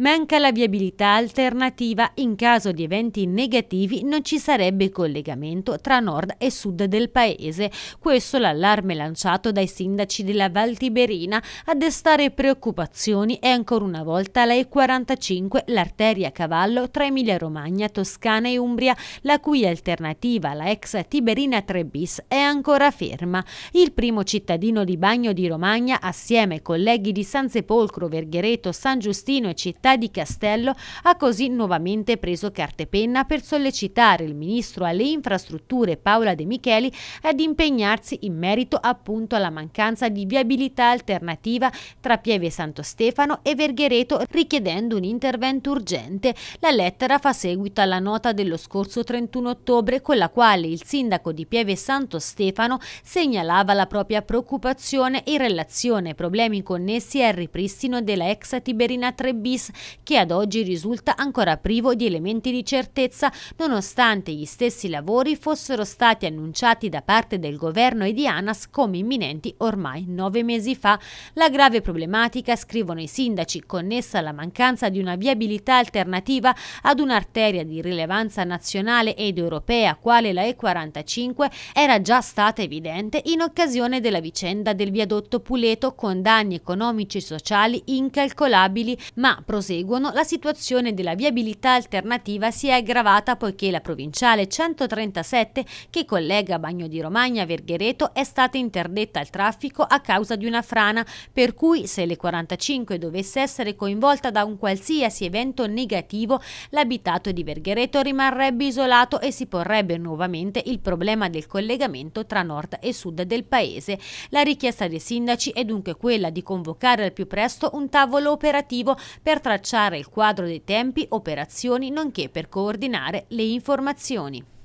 Manca la viabilità alternativa, in caso di eventi negativi non ci sarebbe collegamento tra nord e sud del paese. Questo l'allarme lanciato dai sindaci della Val Tiberina a destare preoccupazioni è ancora una volta la E45, l'arteria a cavallo tra Emilia-Romagna, Toscana e Umbria, la cui alternativa, la ex Tiberina 3 bis, è ancora ferma. Il primo cittadino di Bagno di Romagna, assieme ai colleghi di San Sepolcro, Verghereto, San Giustino e Città città di Castello ha così nuovamente preso carte penna per sollecitare il ministro alle infrastrutture Paola De Micheli ad impegnarsi in merito appunto alla mancanza di viabilità alternativa tra Pieve Santo Stefano e Verghereto richiedendo un intervento urgente. La lettera fa seguito alla nota dello scorso 31 ottobre con la quale il sindaco di Pieve Santo Stefano segnalava la propria preoccupazione in relazione ai problemi connessi al ripristino della ex Tiberina 3 bis che ad oggi risulta ancora privo di elementi di certezza, nonostante gli stessi lavori fossero stati annunciati da parte del governo e di ANAS come imminenti ormai nove mesi fa. La grave problematica, scrivono i sindaci, connessa alla mancanza di una viabilità alternativa ad un'arteria di rilevanza nazionale ed europea quale la E45, era già stata evidente in occasione della vicenda del viadotto Puleto con danni economici e sociali incalcolabili, ma proseguendo proseguono, la situazione della viabilità alternativa si è aggravata poiché la provinciale 137 che collega Bagno di Romagna a Verghereto è stata interdetta al traffico a causa di una frana, per cui se le 45 dovesse essere coinvolta da un qualsiasi evento negativo, l'abitato di Verghereto rimarrebbe isolato e si porrebbe nuovamente il problema del collegamento tra nord e sud del paese. La richiesta dei sindaci è dunque quella di convocare al più presto un tavolo operativo per tracciare tracciare il quadro dei tempi, operazioni, nonché per coordinare le informazioni.